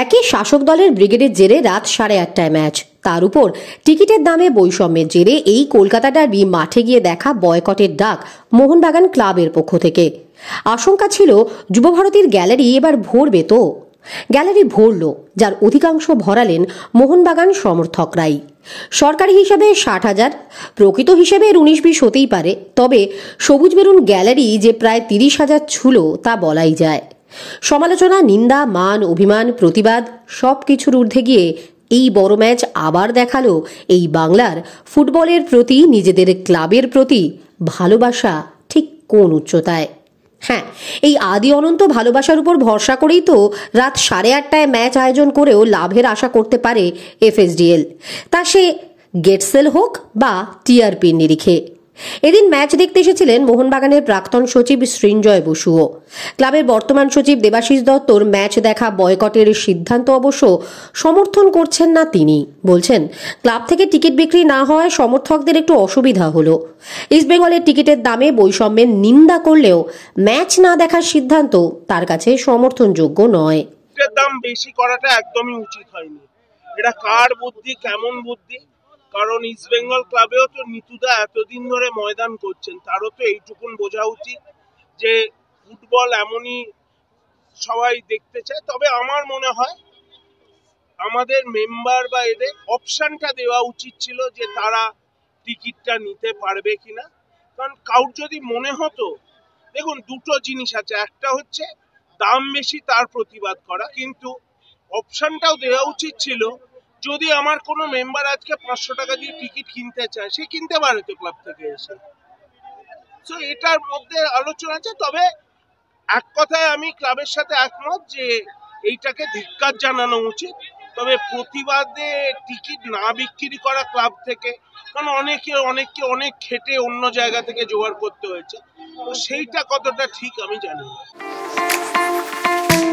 একই শাসক দলের ব্রিগেডের জেরে রাত সাড়ে আটটায় ম্যাচ তার উপর টিকিটের দামে বৈষম্যের জেরে এই কলকাতা ডার্বি মাঠে গিয়ে দেখা বয়কটের ডাক মোহনবাগান ক্লাবের পক্ষ থেকে আশঙ্কা ছিল যুবভারতীর গ্যালারি এবার ভরবে তো গ্যালারি ভরল যার অধিকাংশ ভরালেন মোহনবাগান সমর্থকরাই সরকারি হিসাবে ষাট হাজার প্রকৃত হিসেবে এর উনিশ বিশ হতেই পারে তবে সবুজ মেরুন গ্যালারি যে প্রায় তিরিশ হাজার ছুলো তা বলাই যায় সমালোচনা নিন্দা মান অভিমান প্রতিবাদ সব কিছুর ঊর্ধ্বে গিয়ে এই বড় ম্যাচ আবার দেখালো এই বাংলার ফুটবলের প্রতি নিজেদের ক্লাবের প্রতি ভালোবাসা ঠিক কোন উচ্চতায় হ্যাঁ এই আদি অনন্ত ভালোবাসার উপর ভরসা করেই তো রাত সাড়ে আটটায় ম্যাচ আয়োজন করেও লাভের আশা করতে পারে এফএসডিএল তা সে গেটসেল হোক বা টিআরপির নিরিখে এদিন ম্যাচ দেখতে এসেছিলেন মোহনবাগানের প্রাক্তন সচিব সৃঞ্জয় বসুও ক্লাবের বর্তমান সচিব দেবাশিস দত্তর ম্যাচ দেখা বয়কটের সিদ্ধান্ত অবশ্য সমর্থন করছেন না তিনি বলছেন ক্লাব থেকে টিকিট বিক্রি না হওয়ায় সমর্থকদের একটু অসুবিধা হলো ইস্টবেঙ্গলের টিকিটের দামে বৈষম্যের নিন্দা করলেও ম্যাচ না দেখার সিদ্ধান্ত তার কাছে সমর্থনযোগ্য নয় দাম বেশি করাটা একদমই উচিত হয়নি এটা কার বুদ্ধি কেমন বুদ্ধি কারণ ইস্ট বেঙ্গল ক্লাবেও তো নিতুদা এতদিন ধরে ময়দান করছেন তারও তো এইটুকুন বোঝা উচিত যে ফুটবল এমনই সবাই দেখতে চায় তবে আমার মনে হয় আমাদের মেম্বার বা এদের অপশানটা দেওয়া উচিত ছিল যে তারা টিকিটটা নিতে পারবে কিনা কারণ কাউর যদি মনে হতো দেখুন দুটো জিনিস আছে একটা হচ্ছে দাম বেশি তার প্রতিবাদ করা কিন্তু অপশানটাও দেওয়া উচিত ছিল যদি আমার কোনো মেম্বার আজকে পাঁচশো টাকা দিয়ে টিকিট কিনতে চায় সে কিনতে পারে তো ক্লাব থেকে এসে সো এটার মধ্যে আলোচনা আছে তবে এক কথায় আমি ক্লাবের সাথে একমত যে এইটাকে ধিক্কার জানানো উচিত তবে প্রতিবাদে টিকিট না বিক্রি করা ক্লাব থেকে কারণ অনেকে অনেককে অনেক খেটে অন্য জায়গা থেকে জোগাড় করতে হয়েছে তো সেইটা কতটা ঠিক আমি জানি না